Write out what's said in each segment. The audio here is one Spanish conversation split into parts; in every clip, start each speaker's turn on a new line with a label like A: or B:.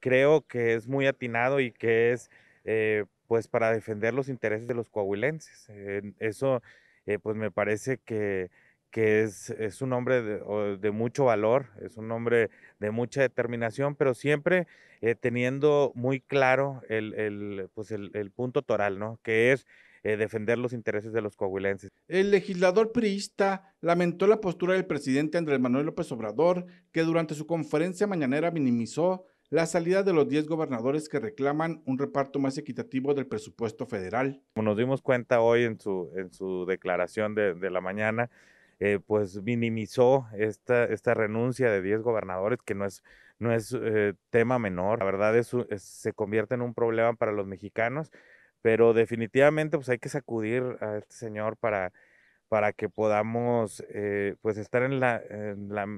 A: Creo que es muy atinado y que es eh, pues para defender los intereses de los coahuilenses. eso eh, pues me parece que, que es, es, un hombre de, mucho valor, es un hombre de mucha determinación, pero siempre eh, teniendo muy claro el, pues el, punto toral, ¿no? que es defender los intereses de los coahuilenses.
B: El legislador priista lamentó la postura del presidente Andrés Manuel López Obrador, que durante su conferencia mañanera minimizó la salida de los 10 gobernadores que reclaman un reparto más equitativo del presupuesto federal.
A: Como nos dimos cuenta hoy en su, en su declaración de, la mañana, eh, pues minimizó esta, esta renuncia de 10 gobernadores, que no es, no es eh, tema menor. La verdad es, se convierte en un problema para los mexicanos, pero definitivamente pues hay que sacudir a este señor para para que podamos eh, pues estar en la,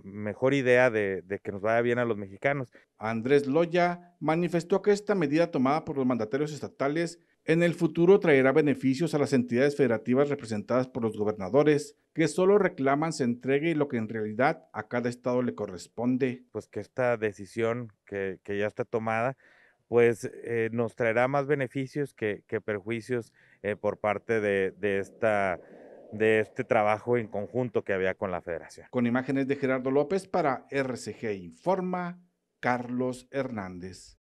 A: mejor idea de, que nos vaya bien a los mexicanos. Andrés
B: Loya manifestó que esta medida tomada por los mandatarios estatales en el futuro traerá beneficios a las entidades federativas representadas por los gobernadores, que solo reclaman se
A: entregue lo que en realidad a cada estado le corresponde. Pues que esta decisión que, que ya está tomada, pues eh, nos traerá más beneficios que, que perjuicios eh, por parte de, de esta de este trabajo en conjunto que había con la federación. Con imágenes de Gerardo López para RCG Informa, Carlos
B: Hernández.